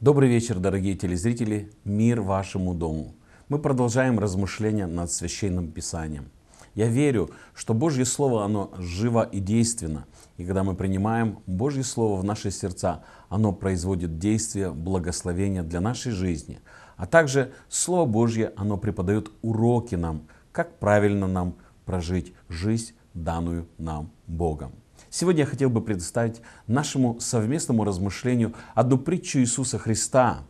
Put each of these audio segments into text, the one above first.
Добрый вечер, дорогие телезрители! Мир вашему дому! Мы продолжаем размышления над Священным Писанием. Я верю, что Божье Слово, оно живо и действенно. И когда мы принимаем Божье Слово в наши сердца, оно производит действие, благословения для нашей жизни. А также Слово Божье, оно преподает уроки нам, как правильно нам прожить жизнь, данную нам Богом. Сегодня я хотел бы предоставить нашему совместному размышлению одну притчу Иисуса Христа,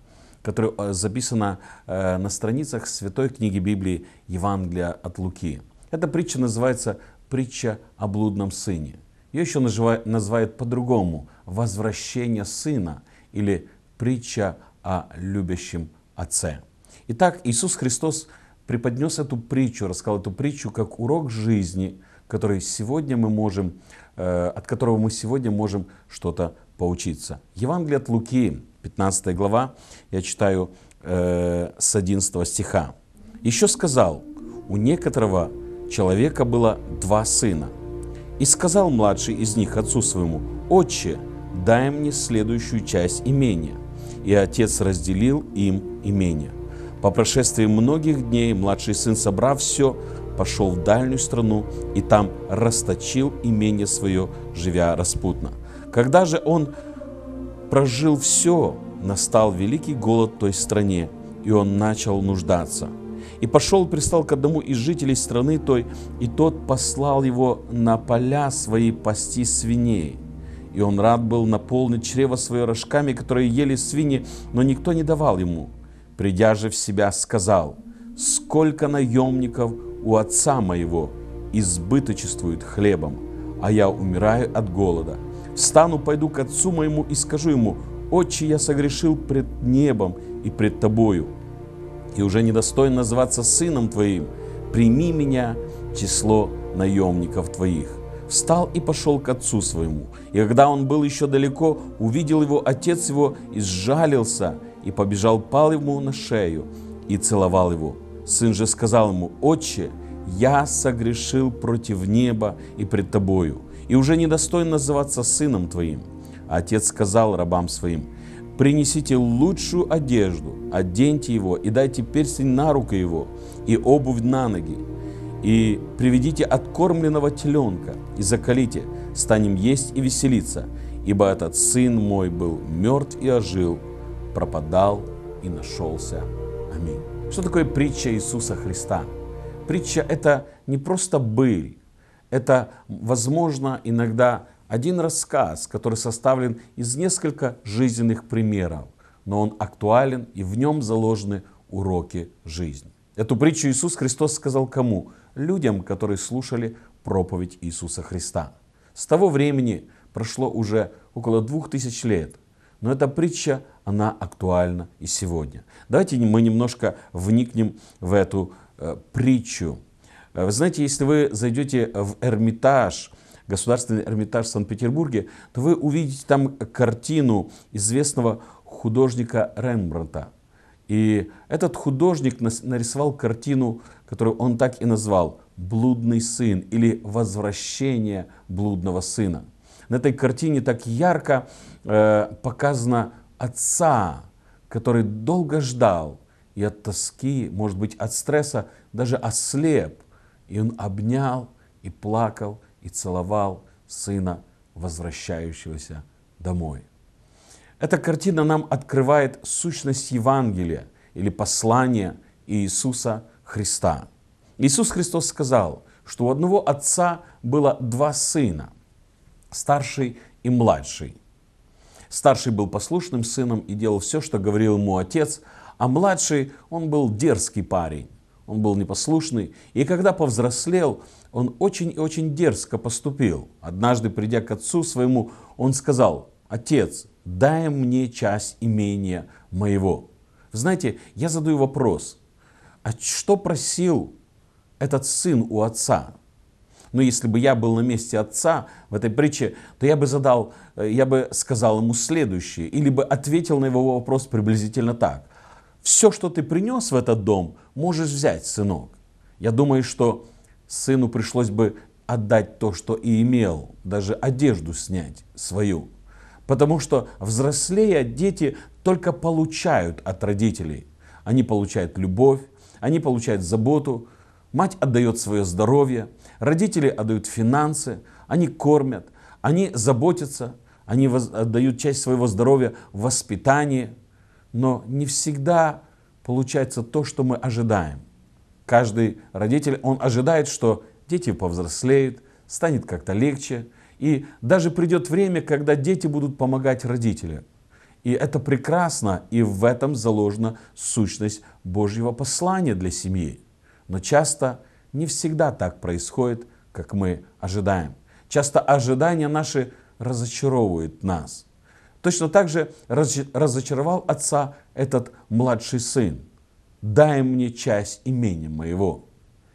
которая э, записана э, на страницах Святой книги Библии Евангелия от Луки. Эта притча называется «Притча о блудном сыне». Ее еще называют по-другому «Возвращение сына» или «Притча о любящем отце». Итак, Иисус Христос преподнес эту притчу, рассказал эту притчу как урок жизни, который сегодня мы можем Э, от которого мы сегодня можем что-то поучиться. Евангелие от Луки, 15 глава, я читаю э, с 11 стиха. «Еще сказал, у некоторого человека было два сына. И сказал младший из них отцу своему, «Отче, дай мне следующую часть имения». И отец разделил им имение. По прошествии многих дней младший сын, собрав все, пошел в дальнюю страну и там расточил имение свое, живя распутно. Когда же он прожил все, настал великий голод в той стране, и он начал нуждаться. И пошел пристал к одному из жителей страны той, и тот послал его на поля свои пасти свиней. И он рад был наполнить чрево свое рожками, которые ели свиньи, но никто не давал ему. Придя же в себя, сказал, «Сколько наемников у отца моего избыточествует хлебом, а я умираю от голода. Встану, пойду к отцу моему и скажу ему, «Отче, я согрешил пред небом и пред тобою, и уже недостоин называться сыном твоим. Прими меня число наемников твоих». Встал и пошел к отцу своему. И когда он был еще далеко, увидел его отец его и сжалился, и побежал, пал ему на шею и целовал его. Сын же сказал ему, «Отче, я согрешил против неба и пред тобою, и уже недостоин называться сыном твоим». А отец сказал рабам своим, «Принесите лучшую одежду, оденьте его и дайте перстень на руку его и обувь на ноги, и приведите откормленного теленка и закалите, станем есть и веселиться, ибо этот сын мой был мертв и ожил, пропадал и нашелся. Аминь. Что такое притча Иисуса Христа? Притча – это не просто быль, это, возможно, иногда один рассказ, который составлен из несколько жизненных примеров, но он актуален и в нем заложены уроки жизни. Эту притчу Иисус Христос сказал кому? Людям, которые слушали проповедь Иисуса Христа. С того времени прошло уже около двух тысяч лет, но эта притча она актуальна и сегодня. Давайте мы немножко вникнем в эту э, притчу. Э, вы знаете, если вы зайдете в Эрмитаж, Государственный Эрмитаж в Санкт-Петербурге, то вы увидите там картину известного художника Рембрандта. И этот художник нарисовал картину, которую он так и назвал «Блудный сын» или «Возвращение блудного сына». На этой картине так ярко э, показано отца, который долго ждал и от тоски, может быть, от стресса даже ослеп. И он обнял и плакал и целовал сына, возвращающегося домой. Эта картина нам открывает сущность Евангелия или послания Иисуса Христа. Иисус Христос сказал, что у одного отца было два сына, старший и младший. Старший был послушным сыном и делал все, что говорил ему отец, а младший, он был дерзкий парень, он был непослушный, и когда повзрослел, он очень и очень дерзко поступил. Однажды, придя к отцу своему, он сказал, «Отец, дай мне часть имения моего». Знаете, я задаю вопрос, а что просил этот сын у отца? Но «Ну, если бы я был на месте отца в этой притче, то я бы задал, э, я бы сказал ему следующее, или бы ответил на его вопрос приблизительно так. Все, что ты принес в этот дом, можешь взять, сынок. Я думаю, что сыну пришлось бы отдать то, что и имел, даже одежду снять свою. Потому что взрослея дети только получают от родителей. Они получают любовь, они получают заботу, мать отдает свое здоровье – Родители отдают финансы, они кормят, они заботятся, они отдают часть своего здоровья в воспитание, но не всегда получается то, что мы ожидаем. Каждый родитель, он ожидает, что дети повзрослеют, станет как-то легче, и даже придет время, когда дети будут помогать родителям. И это прекрасно, и в этом заложена сущность Божьего послания для семьи. Но часто не всегда так происходит, как мы ожидаем. Часто ожидания наши разочаровывают нас. Точно так же разочаровал отца этот младший сын. «Дай мне часть имени моего».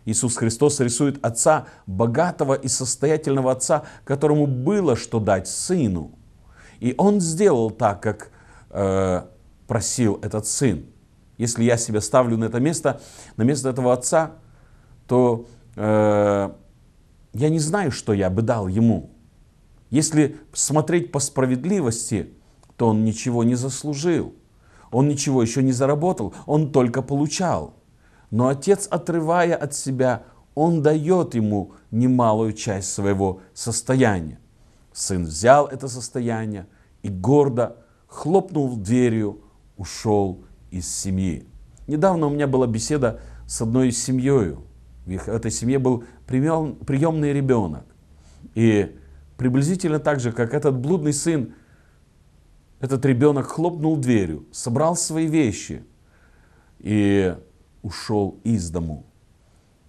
Иисус Христос рисует отца, богатого и состоятельного отца, которому было что дать сыну. И он сделал так, как э, просил этот сын. Если я себя ставлю на это место, на место этого отца, то э, я не знаю, что я бы дал ему. Если смотреть по справедливости, то он ничего не заслужил. Он ничего еще не заработал, он только получал. Но отец, отрывая от себя, он дает ему немалую часть своего состояния. Сын взял это состояние и гордо хлопнул дверью, ушел из семьи. Недавно у меня была беседа с одной семьей, в их, этой семье был прием, приемный ребенок. И приблизительно так же, как этот блудный сын, этот ребенок хлопнул дверью, собрал свои вещи и ушел из дому.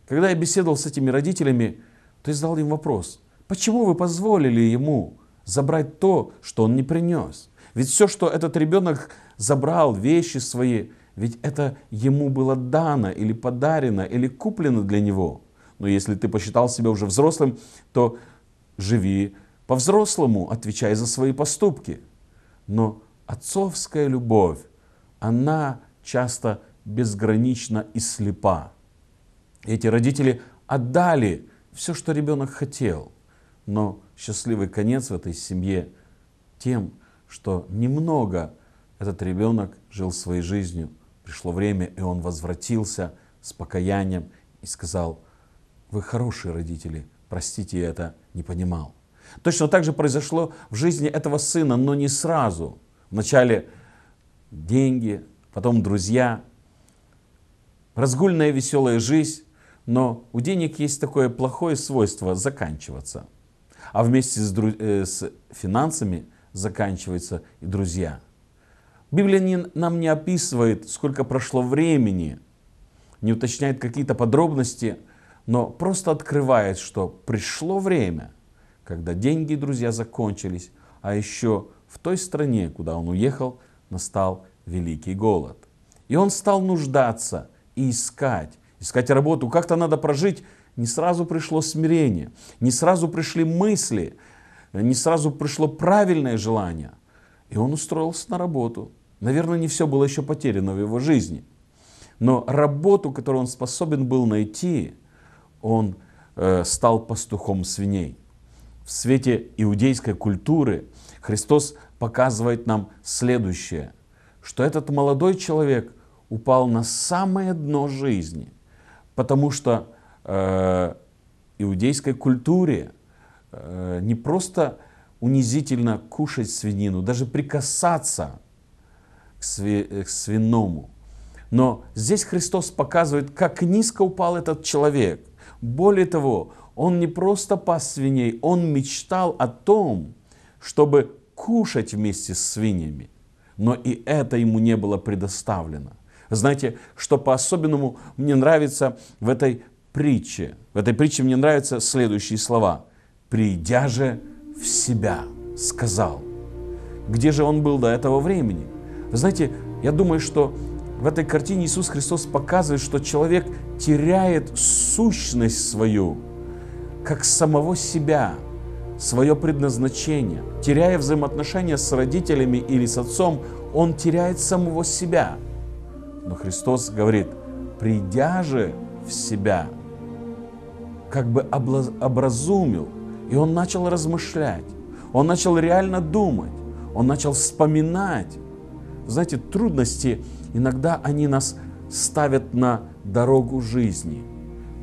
Когда я беседовал с этими родителями, то я задал им вопрос, почему вы позволили ему забрать то, что он не принес? Ведь все, что этот ребенок забрал, вещи свои, ведь это ему было дано или подарено или куплено для него. Но если ты посчитал себя уже взрослым, то живи по-взрослому, отвечай за свои поступки. Но отцовская любовь, она часто безгранична и слепа. Эти родители отдали все, что ребенок хотел, но счастливый конец в этой семье тем, что немного этот ребенок жил своей жизнью, Пришло время, и он возвратился с покаянием и сказал, вы хорошие родители, простите, я это не понимал. Точно так же произошло в жизни этого сына, но не сразу. Вначале деньги, потом друзья, разгульная веселая жизнь, но у денег есть такое плохое свойство заканчиваться. А вместе с, дру... э, с финансами заканчиваются и друзья. Библия не, нам не описывает, сколько прошло времени, не уточняет какие-то подробности, но просто открывает, что пришло время, когда деньги и друзья закончились, а еще в той стране, куда он уехал, настал великий голод. И он стал нуждаться и искать, искать работу. Как-то надо прожить. Не сразу пришло смирение, не сразу пришли мысли, не сразу пришло правильное желание, и он устроился на работу. Наверное, не все было еще потеряно в его жизни. Но работу, которую он способен был найти, он э, стал пастухом свиней. В свете иудейской культуры Христос показывает нам следующее, что этот молодой человек упал на самое дно жизни, потому что э, иудейской культуре э, не просто унизительно кушать свинину, даже прикасаться к, сви, э, к свиному. Но здесь Христос показывает, как низко упал этот человек. Более того, он не просто пас свиней, он мечтал о том, чтобы кушать вместе с свиньями. Но и это ему не было предоставлено. Знаете, что по-особенному мне нравится в этой притче? В этой притче мне нравятся следующие слова. «Придя же в себя сказал. Где же он был до этого времени? Вы знаете, я думаю, что в этой картине Иисус Христос показывает, что человек теряет сущность свою, как самого себя, свое предназначение. Теряя взаимоотношения с родителями или с отцом, он теряет самого себя. Но Христос говорит, придя же в себя, как бы образумил, и он начал размышлять, он начал реально думать, он начал вспоминать. Знаете, трудности иногда они нас ставят на дорогу жизни.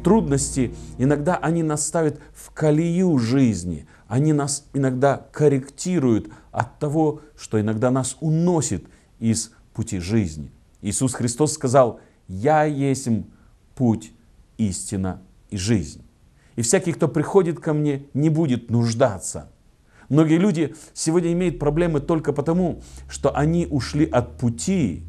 Трудности иногда они нас ставят в колею жизни. Они нас иногда корректируют от того, что иногда нас уносит из пути жизни. Иисус Христос сказал, «Я есть путь, истина и жизнь» и всякий, кто приходит ко мне, не будет нуждаться. Многие люди сегодня имеют проблемы только потому, что они ушли от пути,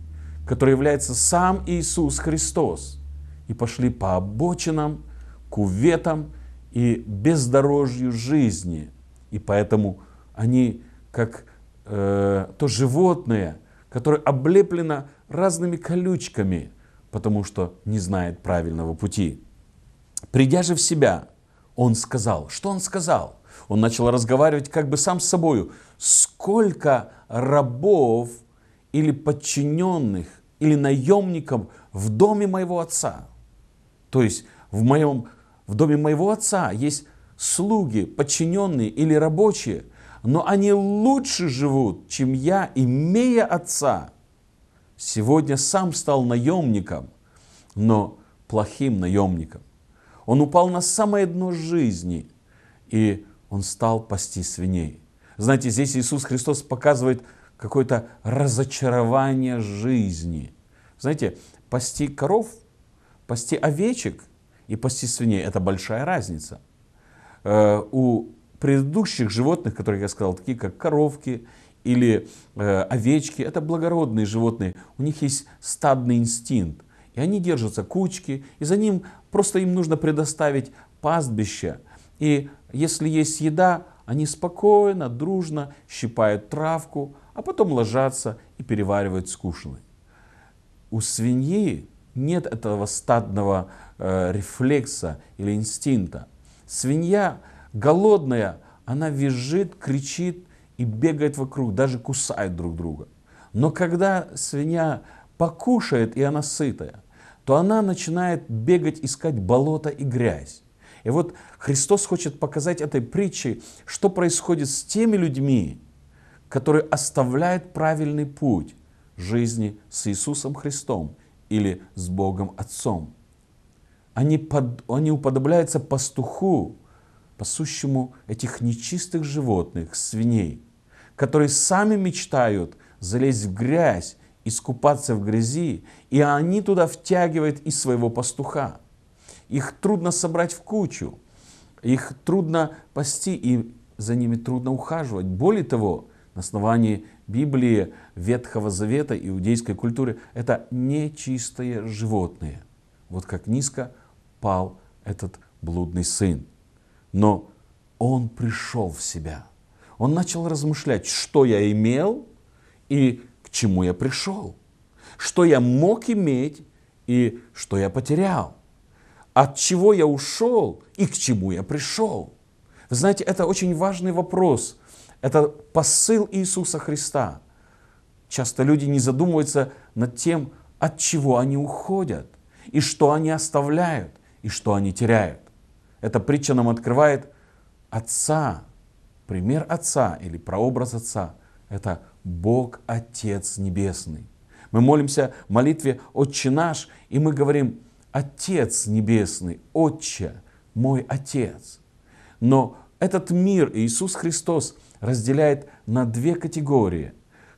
который является сам Иисус Христос, и пошли по обочинам, куветам и бездорожью жизни. И поэтому они, как э, то животное, которое облеплено разными колючками, потому что не знает правильного пути. Придя же в себя – он сказал, что он сказал? Он начал разговаривать как бы сам с собою. Сколько рабов или подчиненных или наемников в доме моего отца? То есть в, моем, в доме моего отца есть слуги, подчиненные или рабочие, но они лучше живут, чем я, имея отца. Сегодня сам стал наемником, но плохим наемником. Он упал на самое дно жизни, и он стал пасти свиней. Знаете, здесь Иисус Христос показывает какое-то разочарование жизни. Знаете, пасти коров, пасти овечек и пасти свиней – это большая разница. Э, у предыдущих животных, которые я сказал, такие как коровки или э, овечки, это благородные животные, у них есть стадный инстинкт и они держатся кучки, и за ним просто им нужно предоставить пастбище. И если есть еда, они спокойно, дружно щипают травку, а потом ложатся и переваривают скучный. У свиньи нет этого стадного э, рефлекса или инстинкта. Свинья голодная, она визжит, кричит и бегает вокруг, даже кусает друг друга. Но когда свинья покушает, и она сытая, то она начинает бегать, искать болото и грязь. И вот Христос хочет показать этой притчей, что происходит с теми людьми, которые оставляют правильный путь жизни с Иисусом Христом или с Богом Отцом. Они, под, они уподобляются пастуху, пасущему этих нечистых животных, свиней, которые сами мечтают залезть в грязь искупаться в грязи, и они туда втягивают из своего пастуха. Их трудно собрать в кучу, их трудно пасти, и за ними трудно ухаживать. Более того, на основании Библии, Ветхого Завета, иудейской культуры, это нечистые животные. Вот как низко пал этот блудный сын. Но он пришел в себя. Он начал размышлять, что я имел и чему я пришел, что я мог иметь и что я потерял, от чего я ушел и к чему я пришел. Вы знаете, это очень важный вопрос. Это посыл Иисуса Христа. Часто люди не задумываются над тем, от чего они уходят, и что они оставляют, и что они теряют. Эта притча нам открывает Отца, пример Отца или прообраз Отца. Это Бог Отец Небесный. Мы молимся в молитве «Отче наш», и мы говорим «Отец Небесный, Отче, мой Отец». Но этот мир Иисус Христос разделяет на две категории,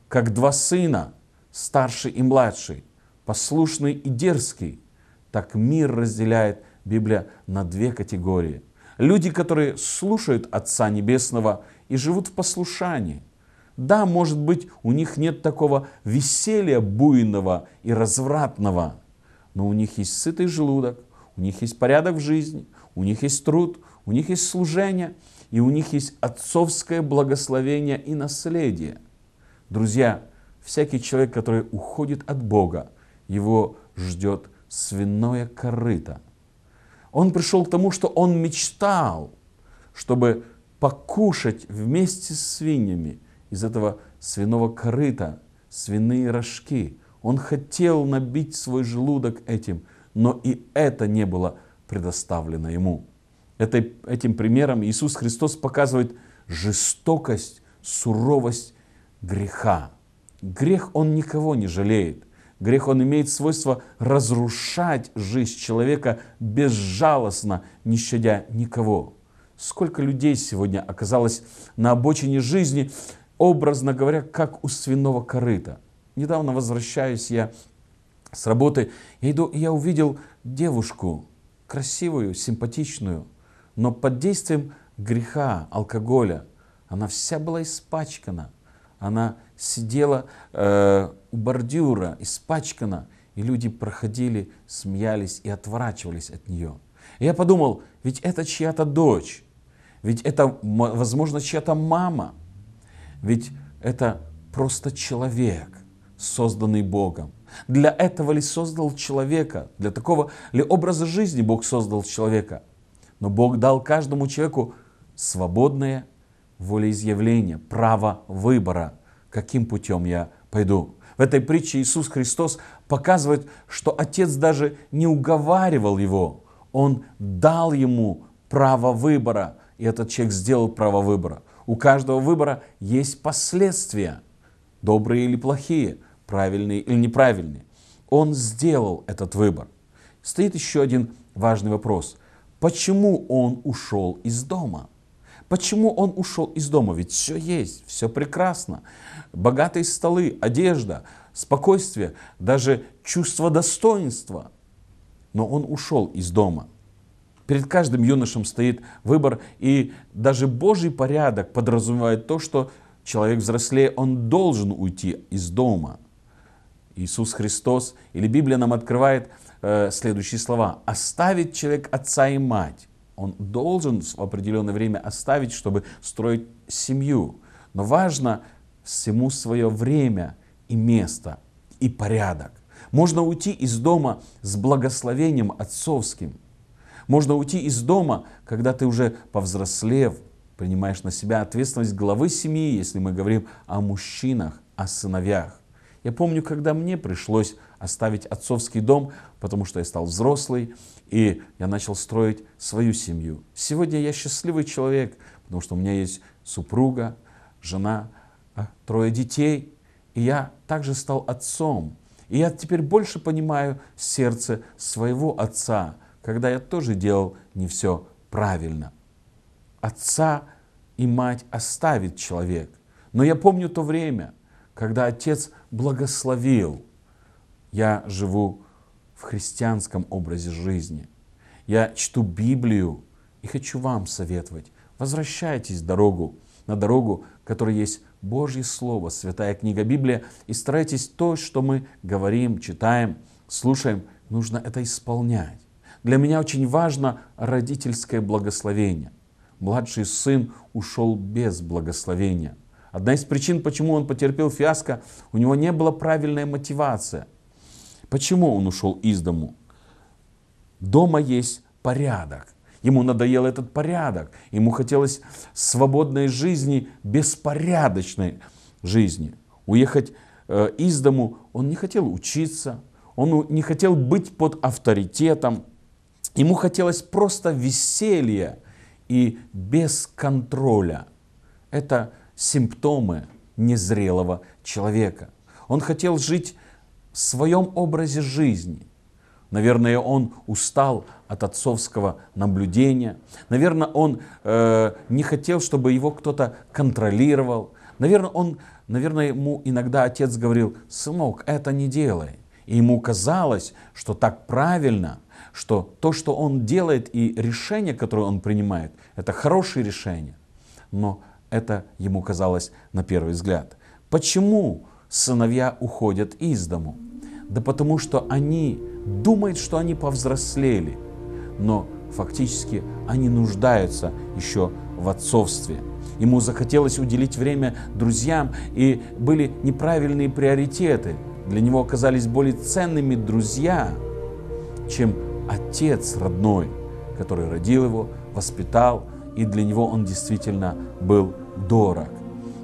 как два сына, старший и младший, послушный и дерзкий, так мир разделяет Библия на две категории. Люди, которые слушают Отца Небесного и живут в послушании – да, может быть, у них нет такого веселья буйного и развратного, но у них есть сытый желудок, у них есть порядок в жизни, у них есть труд, у них есть служение, и у них есть отцовское благословение и наследие. Друзья, всякий человек, который уходит от Бога, его ждет свиное корыто. Он пришел к тому, что он мечтал, чтобы покушать вместе с свиньями – из этого свиного корыта, свиные рожки. Он хотел набить свой желудок этим, но и это не было предоставлено ему. Это, этим примером Иисус Христос показывает жестокость, суровость греха. Грех он никого не жалеет. Грех он имеет свойство разрушать жизнь человека безжалостно, не щадя никого. Сколько людей сегодня оказалось на обочине жизни образно говоря, как у свиного корыта. Недавно возвращаюсь я с работы, я иду, и я увидел девушку, красивую, симпатичную, но под действием греха, алкоголя, она вся была испачкана. Она сидела э, у бордюра, испачкана, и люди проходили, смеялись и отворачивались от нее. И я подумал, ведь это чья-то дочь, ведь это, возможно, чья-то мама – ведь это просто человек, созданный Богом. Для этого ли создал человека? Для такого ли образа жизни Бог создал человека? Но Бог дал каждому человеку свободное волеизъявление, право выбора, каким путем я пойду. В этой притче Иисус Христос показывает, что Отец даже не уговаривал его, Он дал ему право выбора, и этот человек сделал право выбора. У каждого выбора есть последствия, добрые или плохие, правильные или неправильные. Он сделал этот выбор. Стоит еще один важный вопрос. Почему он ушел из дома? Почему он ушел из дома? Ведь все есть, все прекрасно. Богатые столы, одежда, спокойствие, даже чувство достоинства. Но он ушел из дома – Перед каждым юношем стоит выбор, и даже Божий порядок подразумевает то, что человек взрослее, он должен уйти из дома. Иисус Христос или Библия нам открывает э, следующие слова. оставить человек отца и мать». Он должен в определенное время оставить, чтобы строить семью. Но важно всему свое время и место, и порядок. Можно уйти из дома с благословением отцовским – можно уйти из дома, когда ты уже повзрослев, принимаешь на себя ответственность главы семьи, если мы говорим о мужчинах, о сыновьях. Я помню, когда мне пришлось оставить отцовский дом, потому что я стал взрослый, и я начал строить свою семью. Сегодня я счастливый человек, потому что у меня есть супруга, жена, а, трое детей, и я также стал отцом. И я теперь больше понимаю сердце своего отца – когда я тоже делал не все правильно. Отца и мать оставит человек. Но я помню то время, когда отец благословил. Я живу в христианском образе жизни. Я чту Библию и хочу вам советовать. Возвращайтесь дорогу, на дорогу, которая есть Божье Слово, Святая Книга Библия, и старайтесь то, что мы говорим, читаем, слушаем, нужно это исполнять. Для меня очень важно родительское благословение. Младший сын ушел без благословения. Одна из причин, почему он потерпел фиаско, у него не была правильная мотивация. Почему он ушел из дому? Дома есть порядок. Ему надоел этот порядок. Ему хотелось свободной жизни, беспорядочной жизни. Уехать э, из дому он не хотел учиться, он не хотел быть под авторитетом, Ему хотелось просто веселья и без контроля. Это симптомы незрелого человека. Он хотел жить в своем образе жизни. Наверное, он устал от отцовского наблюдения. Наверное, он э, не хотел, чтобы его кто-то контролировал. Наверное, он, наверное, ему иногда отец говорил, сынок, это не делай. И ему казалось, что так правильно – что то, что он делает и решение, которое он принимает, это хорошее решение, Но это ему казалось на первый взгляд. Почему сыновья уходят из дому? Да потому что они думают, что они повзрослели, но фактически они нуждаются еще в отцовстве. Ему захотелось уделить время друзьям, и были неправильные приоритеты. Для него оказались более ценными друзья, чем отец родной, который родил его, воспитал, и для него он действительно был дорог.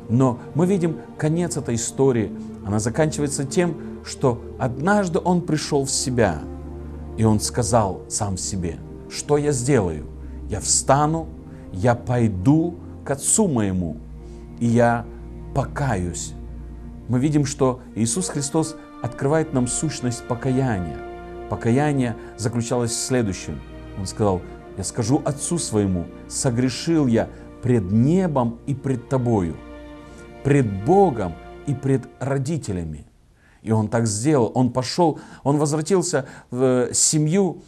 Но мы видим конец этой истории. Она заканчивается тем, что однажды он пришел в себя, и он сказал сам себе, что я сделаю? Я встану, я пойду к отцу моему, и я покаюсь. Мы видим, что Иисус Христос открывает нам сущность покаяния – покаяние заключалось в следующем. Он сказал, я скажу отцу своему, согрешил я пред небом и пред тобою, пред Богом и пред родителями. И он так сделал. Он пошел, он возвратился в э, семью.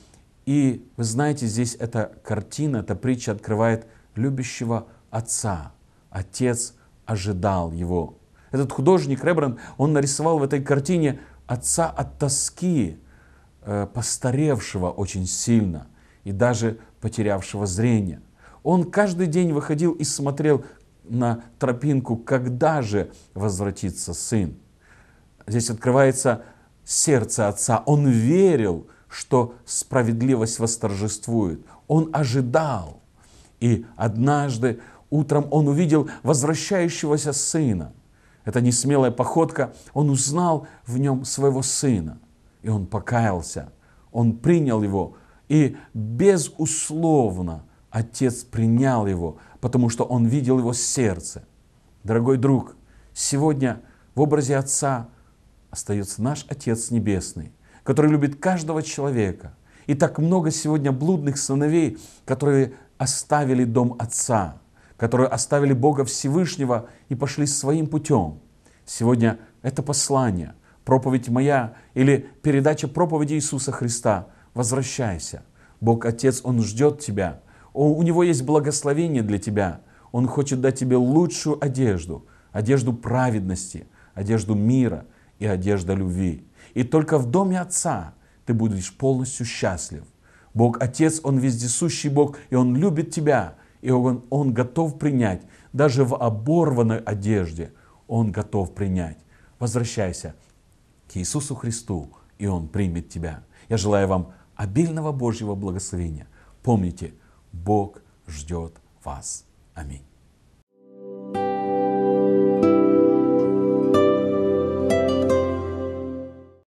И вы знаете, здесь эта картина, эта притча открывает любящего отца. Отец ожидал его. Этот художник Ребранд, он нарисовал в этой картине отца от тоски, Э, постаревшего очень сильно и даже потерявшего зрение. Он каждый день выходил и смотрел на тропинку, когда же возвратится сын. Здесь открывается сердце отца. Он верил, что справедливость восторжествует. Он ожидал. И однажды утром он увидел возвращающегося сына. Это не смелая походка. Он узнал в нем своего сына. И он покаялся, он принял его, и безусловно отец принял его, потому что он видел его сердце. Дорогой друг, сегодня в образе отца остается наш Отец Небесный, который любит каждого человека. И так много сегодня блудных сыновей, которые оставили дом Отца, которые оставили Бога Всевышнего и пошли своим путем. Сегодня это послание – проповедь моя или передача проповеди Иисуса Христа. Возвращайся. Бог Отец, Он ждет тебя. У Него есть благословение для тебя. Он хочет дать тебе лучшую одежду, одежду праведности, одежду мира и одежда любви. И только в доме Отца ты будешь полностью счастлив. Бог Отец, Он вездесущий Бог, и Он любит тебя, и Он, он готов принять. Даже в оборванной одежде Он готов принять. Возвращайся. Иисусу Христу, и Он примет тебя. Я желаю вам обильного Божьего благословения. Помните, Бог ждет вас. Аминь.